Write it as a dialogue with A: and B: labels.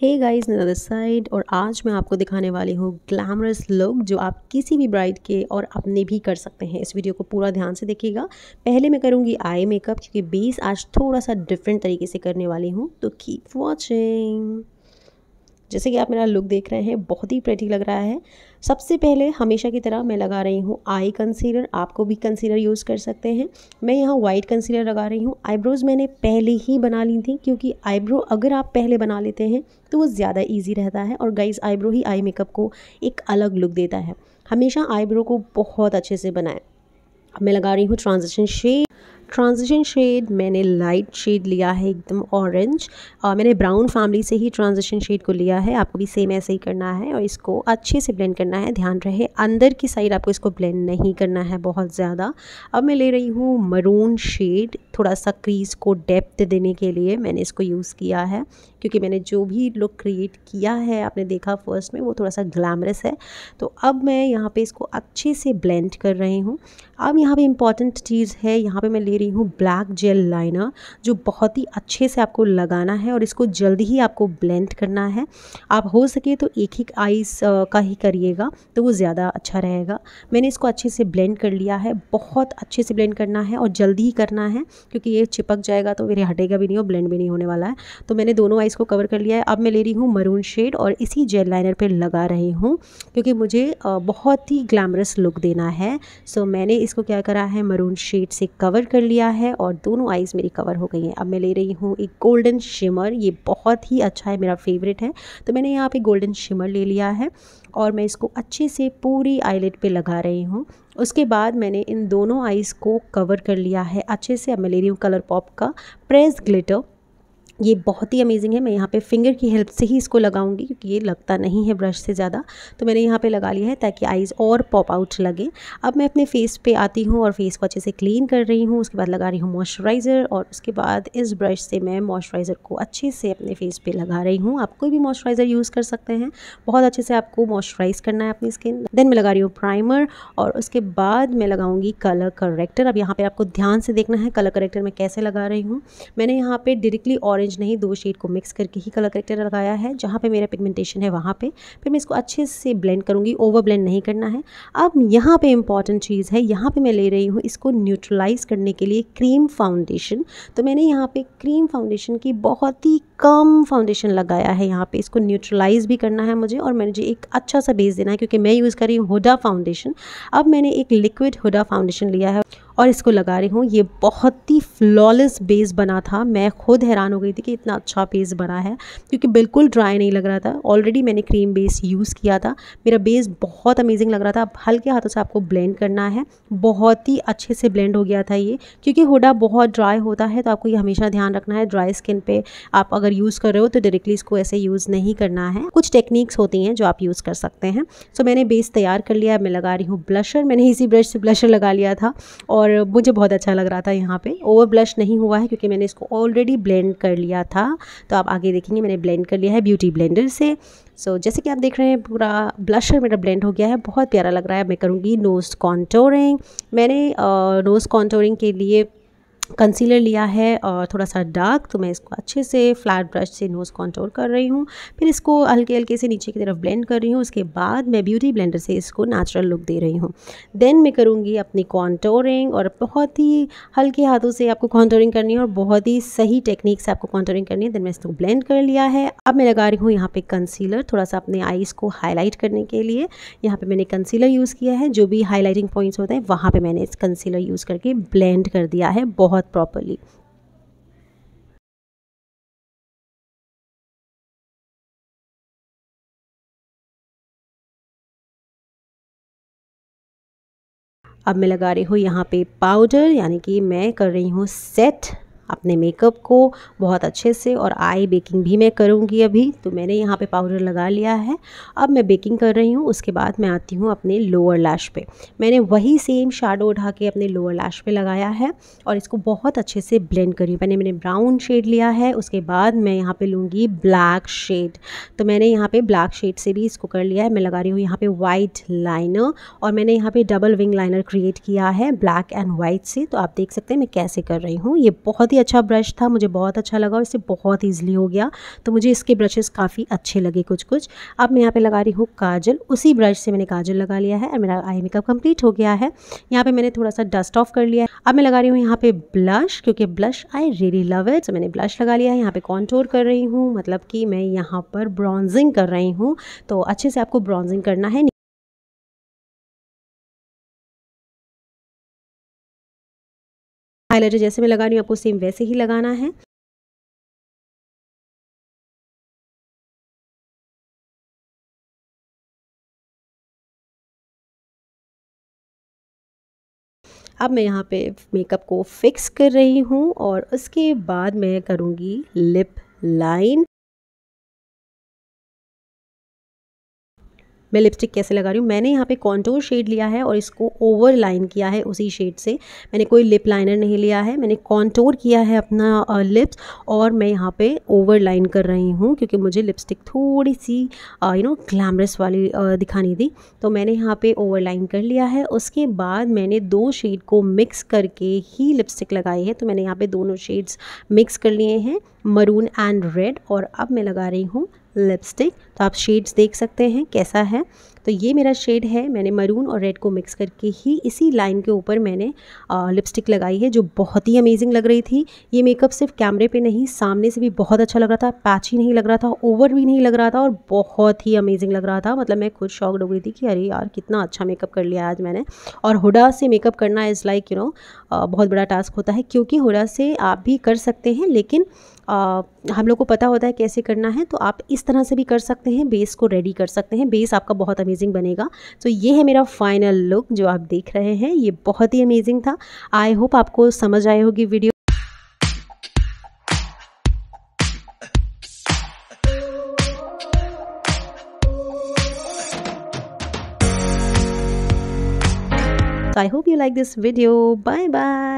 A: hey guys नदर side और आज मैं आपको दिखाने वाली हूँ ग्लैमरस लुक जो आप किसी भी ब्राइड के और अपने भी कर सकते हैं इस वीडियो को पूरा ध्यान से देखिएगा पहले मैं करूँगी आई मेकअप क्योंकि बेस आज थोड़ा सा डिफरेंट तरीके से करने वाली हूँ तो कीप वॉचिंग जैसे कि आप मेरा लुक देख रहे हैं बहुत ही प्रेटी लग रहा है सबसे पहले हमेशा की तरह मैं लगा रही हूँ आई कंसीलर आपको भी कंसीलर यूज़ कर सकते हैं मैं यहाँ वाइट कंसीलर लगा रही हूँ आईब्रोज़ मैंने पहले ही बना ली थी क्योंकि आईब्रो अगर आप पहले बना लेते हैं तो वो ज़्यादा ईजी रहता है और गाइज आईब्रो ही आई मेकअप को एक अलग लुक देता है हमेशा आईब्रो को बहुत अच्छे से बनाएं मैं लगा रही हूँ ट्रांजिशन शेड ट्रांजिशन शेड मैंने लाइट शेड लिया है एकदम ऑरेंज और मैंने ब्राउन फैमिली से ही ट्रांजिशन शेड को लिया है आपको भी सेम ऐसे ही करना है और इसको अच्छे से ब्लेंड करना है ध्यान रहे अंदर की साइड आपको इसको ब्लेंड नहीं करना है बहुत ज़्यादा अब मैं ले रही हूँ मरून शेड थोड़ा सा क्रीज को डेप्थ देने के लिए मैंने इसको यूज़ किया है क्योंकि मैंने जो भी लुक क्रिएट किया है आपने देखा फर्स्ट में वो थोड़ा सा ग्लैमरस है तो अब मैं यहाँ पर इसको अच्छे से ब्लेंड कर रही हूँ अब यहाँ पर इम्पॉर्टेंट चीज़ है यहाँ पर मैं ले रही हूँ ब्लैक जेल लाइनर जो बहुत ही अच्छे से आपको लगाना है और इसको जल्दी ही आपको ब्लेंड करना है आप हो सके तो एक ही आइस का ही करिएगा तो वो ज़्यादा अच्छा रहेगा मैंने इसको अच्छे से ब्लेंड कर लिया है बहुत अच्छे से ब्लेंड करना है और जल्दी ही करना है क्योंकि ये चिपक जाएगा तो मेरे हटेगा भी नहीं और ब्लेंड भी नहीं होने वाला है तो मैंने दोनों आइस को कवर कर लिया है अब मैं ले रही हूँ मरून शेड और इसी जेल लाइनर पर लगा रही हूँ क्योंकि मुझे बहुत ही ग्लैमरस लुक देना है सो मैंने इसको क्या करा है मरून शेड से कवर कर लिया है और दोनों आईज़ मेरी कवर हो गई हैं अब मैं ले रही हूँ एक गोल्डन शिमर ये बहुत ही अच्छा है मेरा फेवरेट है तो मैंने यहाँ पे गोल्डन शिमर ले लिया है और मैं इसको अच्छे से पूरी आईलेट पे लगा रही हूँ उसके बाद मैंने इन दोनों आइज को कवर कर लिया है अच्छे से अब मैं ले रही हूँ कलर पॉप का प्रेस ग्लिटर ये बहुत ही अमेजिंग है मैं यहाँ पे फिंगर की हेल्प से ही इसको लगाऊंगी क्योंकि ये लगता नहीं है ब्रश से ज़्यादा तो मैंने यहाँ पे लगा लिया है ताकि आइज़ और पॉप आउट लगे अब मैं अपने फेस पे आती हूँ और फेस को अच्छे से क्लीन कर रही हूँ उसके बाद लगा रही हूँ मॉइस्चराइज़र और उसके बाद इस ब्रश से मैं मॉइस्चराइज़र को अच्छे से अपने फेस पर लगा रही हूँ आप कोई भी मॉइस्चराइज़र यूज़ कर सकते हैं बहुत अच्छे से आपको मॉइस्चराइज़ करना है अपनी स्किन देन मैं लगा रही हूँ प्राइमर और उसके बाद मैं लगाऊँगी कलर करेक्टर अब यहाँ पर आपको ध्यान से देखना है कलर करेक्टर मैं कैसे लगा रही हूँ मैंने यहाँ पर डायरेक्टली ऑरेंज ऑरेंज नहीं दो शेड को मिक्स करके ही कलर करेक्टर लगाया है जहाँ पे मेरा पिगमेंटेशन है वहाँ पे फिर मैं इसको अच्छे से ब्लेंड करूँगी ओवर ब्लेंड नहीं करना है अब यहाँ पे इंपॉर्टेंट चीज़ है यहाँ पे मैं ले रही हूँ इसको न्यूट्रलाइज करने के लिए क्रीम फाउंडेशन तो मैंने यहाँ पर क्रीम फाउंडेशन की बहुत ही कम फाउंडेशन लगाया है यहाँ पर इसको न्यूट्रलाइज भी करना है मुझे और मुझे एक अच्छा सा बेस देना है क्योंकि मैं यूज़ कर रही हूँ हुडा फाउंडेशन अब मैंने एक लिक्विड हुडा फाउंडेशन लिया है और इसको लगा रही हूँ ये बहुत ही फ्लॉलेस बेस बना था मैं खुद हैरान हो गई थी कि इतना अच्छा बेस बना है क्योंकि बिल्कुल ड्राई नहीं लग रहा था ऑलरेडी मैंने क्रीम बेस यूज़ किया था मेरा बेस बहुत अमेजिंग लग रहा था अब हल्के हाथों से आपको ब्लेंड करना है बहुत ही अच्छे से ब्लेंड हो गया था ये क्योंकि हुडा बहुत ड्राई होता है तो आपको ये हमेशा ध्यान रखना है ड्राई स्किन पर आप अगर यूज़ कर रहे हो तो डायरेक्टली इसको ऐसे यूज़ नहीं करना है कुछ टेक्निक्स होती हैं जो आप यूज़ कर सकते हैं सो मैंने बेस तैयार कर लिया मैं लगा रही हूँ ब्लशर मैंने इसी ब्रश से ब्लशर लगा लिया था और और मुझे बहुत अच्छा लग रहा था यहाँ पे ओवर ब्लश नहीं हुआ है क्योंकि मैंने इसको ऑलरेडी ब्लेंड कर लिया था तो आप आगे देखेंगे मैंने ब्लेंड कर लिया है ब्यूटी ब्लेंडर से सो so, जैसे कि आप देख रहे हैं पूरा ब्लशर मेरा ब्लेंड हो गया है बहुत प्यारा लग रहा है मैं करूँगी नोज़ कॉन्टोरिंग मैंने नोज़ कॉन्टोरिंग के लिए कंसीलर लिया है और थोड़ा सा डार्क तो मैं इसको अच्छे से फ्लैट ब्रश से नोज़ कॉन्टोर कर रही हूँ फिर इसको हल्के हल्के से नीचे की तरफ ब्लेंड कर रही हूँ उसके बाद मैं ब्यूटी ब्लेंडर से इसको नेचुरल लुक दे रही हूँ देन मैं करूँगी अपनी कॉन्टोरिंग और बहुत ही हल्के हाथों से आपको कॉन्टोरिंग करनी है और बहुत ही सही टेक्निक से आपको कॉन्टोरिंग करनी है देन मैं इसको ब्लेंड कर लिया है अब मैं लगा रही हूँ यहाँ पर कंसीलर थोड़ा सा अपने आइज़ को हाईलाइट करने के लिए यहाँ पर मैंने कंसीलर यूज़ किया है जो भी हाईलाइटिंग पॉइंट्स होते हैं वहाँ पर मैंने इस कंसीलर यूज़ करके ब्लेंड कर दिया है बहुत बहुत प्रॉपरली अब मैं लगा रही हूँ यहाँ पे पाउडर यानी कि मैं कर रही हूँ सेट अपने मेकअप को बहुत अच्छे से और आई बेकिंग भी मैं करूँगी अभी तो मैंने यहाँ पे पाउडर लगा लिया है अब मैं बेकिंग कर रही हूँ उसके बाद मैं आती हूँ अपने लोअर लैश पे मैंने वही सेम शाडो उठा के अपने लोअर लैश पे लगाया है और इसको बहुत अच्छे से ब्लेंड करी मैंने मैंने ब्राउन शेड लिया है उसके बाद मैं यहाँ पर लूँगी ब्लैक शेड तो मैंने यहाँ पर ब्लैक शेड से भी इसको कर लिया है मैं लगा रही हूँ यहाँ पर वाइट लाइनर और मैंने यहाँ पर डबल विंग लाइनर क्रिएट किया है ब्लैक एंड वाइट से तो आप देख सकते हैं मैं कैसे कर रही हूँ ये बहुत ही ही अच्छा ब्रश था मुझे बहुत अच्छा लगा और इससे बहुत ईजिली हो गया तो मुझे इसके ब्रशेस काफ़ी अच्छे लगे कुछ कुछ अब मैं यहाँ पे लगा रही हूँ काजल उसी ब्रश से मैंने काजल लगा लिया है और मेरा आई मेकअप कंप्लीट हो गया है यहाँ पे मैंने थोड़ा सा डस्ट ऑफ कर लिया है अब मैं लगा रही हूँ यहाँ पे ब्लश क्योंकि blush I really love it मैंने ब्लश लगा लिया है यहाँ पे कॉन्टोर कर रही हूँ मतलब कि मैं यहाँ पर ब्रॉन्जिंग कर रही हूँ तो अच्छे से आपको ब्रॉन्जिंग करना है हाईलाइटर जैसे मैं लगा रही हूँ आपको सेम वैसे ही लगाना है अब मैं यहाँ पे मेकअप को फिक्स कर रही हूँ और उसके बाद मैं करूँगी लिप लाइन मैं लिपस्टिक कैसे लगा रही हूँ मैंने यहाँ पे कॉन्टोर शेड लिया है और इसको ओवर लाइन किया है उसी शेड से मैंने कोई लिप लाइनर नहीं लिया है मैंने कॉन्टोर किया है अपना लिप्स और मैं यहाँ पे ओवर लाइन कर रही हूँ क्योंकि मुझे लिपस्टिक थोड़ी सी यू नो ग्लैमरस वाली दिखानी थी तो मैंने यहाँ पर ओवर लाइन कर लिया है उसके बाद मैंने दो शेड को मिक्स करके ही लिपस्टिक लगाई है तो मैंने यहाँ पर दोनों शेड्स मिक्स कर लिए हैं मरून एंड रेड और अब मैं लगा रही हूँ लिपस्टिक तो आप शेड्स देख सकते हैं कैसा है तो ये मेरा शेड है मैंने मरून और रेड को मिक्स करके ही इसी लाइन के ऊपर मैंने आ, लिपस्टिक लगाई है जो बहुत ही अमेजिंग लग रही थी ये मेकअप सिर्फ कैमरे पे नहीं सामने से भी बहुत अच्छा लग रहा था पैच ही नहीं लग रहा था ओवर भी नहीं लग रहा था और बहुत ही अमेजिंग लग रहा था मतलब मैं खुद शॉक्ड हो गई थी कि अरे यार कितना अच्छा मेकअप कर लिया आज मैंने और हुडा से मेकअप करना इज़ लाइक यू नो बहुत बड़ा टास्क होता है क्योंकि हुडा से आप भी कर सकते हैं लेकिन आ, हम लोग को पता होता है कैसे करना है तो आप इस तरह से भी कर सकते सकते हैं बेस को रेडी कर सकते हैं बेस आपका बहुत अमेजिंग बनेगा तो ये है मेरा फाइनल लुक जो आप देख रहे हैं ये बहुत ही अमेजिंग था आई होप आपको समझ आई होगी video I hope you like this video bye bye